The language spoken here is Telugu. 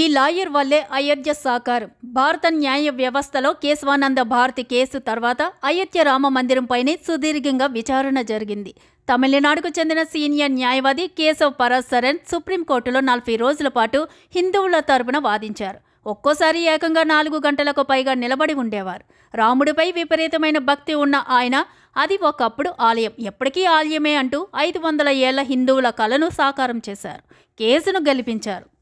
ఈ లాయర్ వల్లే అయోధ్య సాకార్ భారత న్యాయ వ్యవస్థలో కేశవానంద భారతి కేసు తర్వాత అయోధ్య రామ మందిరంపైనే సుదీర్ఘంగా విచారణ జరిగింది తమిళనాడుకు చెందిన సీనియర్ న్యాయవాది కేశవ్ పరాసరన్ సుప్రీంకోర్టులో నలభై రోజుల పాటు హిందువుల తరపున వాదించారు ఒక్కోసారి ఏకంగా నాలుగు గంటలకు పైగా నిలబడి ఉండేవారు రాముడిపై విపరీతమైన భక్తి ఉన్న ఆయన అది ఒకప్పుడు ఆలయం ఎప్పటికీ ఆలయమే అంటూ ఐదు వందల ఏళ్ల హిందువుల కళను సాకారం చేశారు కేసును గెలిపించారు